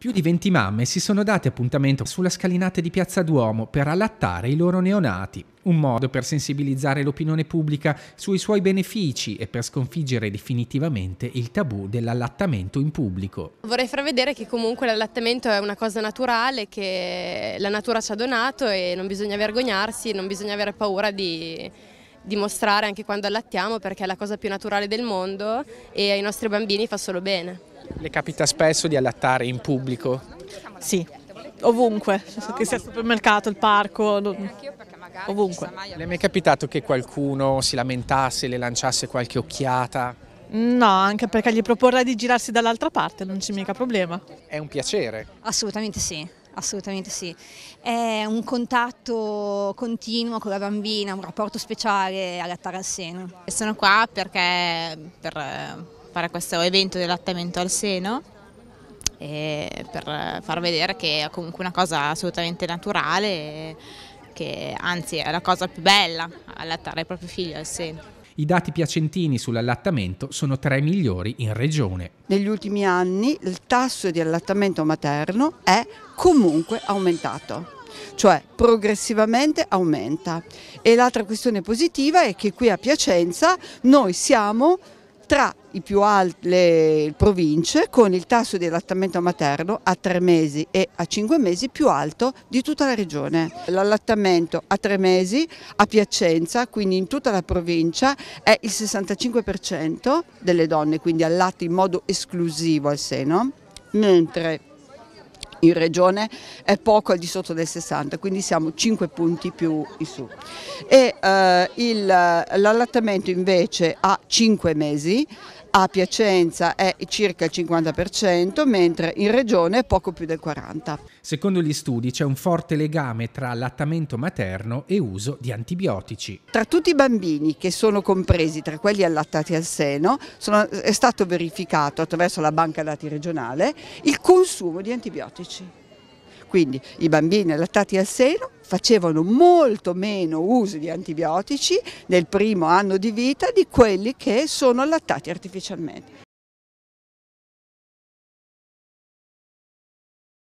Più di 20 mamme si sono date appuntamento sulla scalinata di Piazza Duomo per allattare i loro neonati, un modo per sensibilizzare l'opinione pubblica sui suoi benefici e per sconfiggere definitivamente il tabù dell'allattamento in pubblico. Vorrei far vedere che comunque l'allattamento è una cosa naturale, che la natura ci ha donato e non bisogna vergognarsi, non bisogna avere paura di dimostrare anche quando allattiamo perché è la cosa più naturale del mondo e ai nostri bambini fa solo bene. Le capita spesso di allattare in pubblico? Sì, ovunque, che sia il supermercato, il parco, ovunque. Le è mai capitato che qualcuno si lamentasse, le lanciasse qualche occhiata? No, anche perché gli proporrei di girarsi dall'altra parte, non c'è mica problema. È un piacere? Assolutamente sì, assolutamente sì. È un contatto continuo con la bambina, un rapporto speciale allattare al seno. Sono qua perché per eh, fare questo evento di allattamento al seno per far vedere che è comunque una cosa assolutamente naturale, che anzi è la cosa più bella, allattare il proprio figlio al seno. I dati piacentini sull'allattamento sono tra i migliori in regione. Negli ultimi anni il tasso di allattamento materno è comunque aumentato cioè progressivamente aumenta. E l'altra questione positiva è che qui a Piacenza noi siamo tra le più alte province con il tasso di allattamento materno a tre mesi e a cinque mesi più alto di tutta la regione. L'allattamento a tre mesi a Piacenza, quindi in tutta la provincia, è il 65% delle donne, quindi allatta in modo esclusivo al seno, mentre in regione è poco al di sotto del 60, quindi siamo 5 punti più in su. eh, l'allattamento invece ha 5 mesi a Piacenza è circa il 50%, mentre in regione è poco più del 40%. Secondo gli studi c'è un forte legame tra allattamento materno e uso di antibiotici. Tra tutti i bambini che sono compresi tra quelli allattati al seno, sono, è stato verificato attraverso la banca dati regionale il consumo di antibiotici. Quindi i bambini allattati al seno facevano molto meno uso di antibiotici nel primo anno di vita di quelli che sono allattati artificialmente.